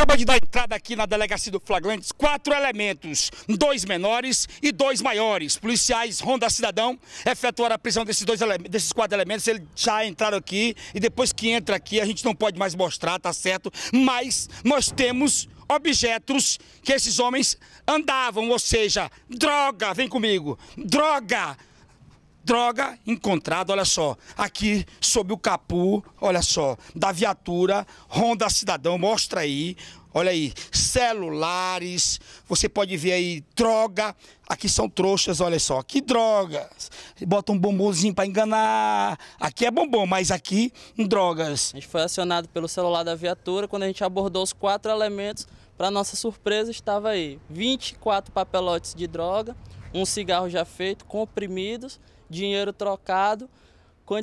Acaba de dar entrada aqui na delegacia do Flagrantes quatro elementos, dois menores e dois maiores. Policiais Ronda Cidadão efetuaram a prisão desses, dois, desses quatro elementos. Eles já entraram aqui e depois que entra aqui a gente não pode mais mostrar, tá certo? Mas nós temos objetos que esses homens andavam, ou seja, droga, vem comigo, droga! droga encontrada, olha só, aqui sob o capu, olha só, da viatura Honda Cidadão, mostra aí, olha aí, celulares, você pode ver aí, droga, aqui são trouxas, olha só, que drogas, bota um bombonzinho para enganar, aqui é bombom, mas aqui, drogas. A gente foi acionado pelo celular da viatura, quando a gente abordou os quatro elementos, para nossa surpresa estava aí, 24 papelotes de droga, um cigarro já feito, comprimidos dinheiro trocado,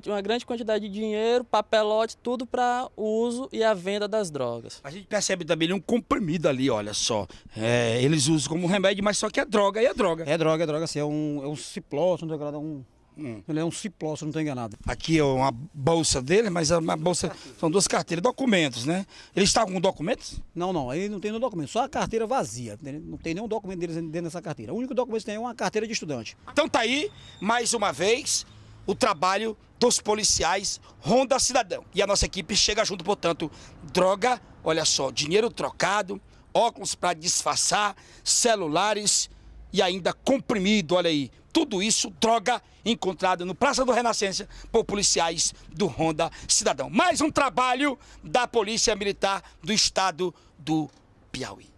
uma grande quantidade de dinheiro, papelote, tudo para o uso e a venda das drogas. A gente percebe também um comprimido ali, olha só. É, eles usam como remédio, mas só que é droga, e é droga. É droga, é droga, assim, é um, é um ciploso, é um degradado, um Hum. Ele é um cipó, se não estou enganado. Aqui é uma bolsa dele, mas é uma bolsa. São duas carteiras, documentos, né? Ele está com documentos? Não, não, ele não tem nenhum documento, só a carteira vazia. Né? Não tem nenhum documento dele dentro dessa carteira. O único documento que tem é uma carteira de estudante. Então tá aí, mais uma vez, o trabalho dos policiais Ronda Cidadão. E a nossa equipe chega junto, portanto, droga, olha só, dinheiro trocado, óculos para disfarçar, celulares e ainda comprimido, olha aí. Tudo isso droga encontrada no Praça do Renascença por policiais do Ronda Cidadão. Mais um trabalho da Polícia Militar do Estado do Piauí.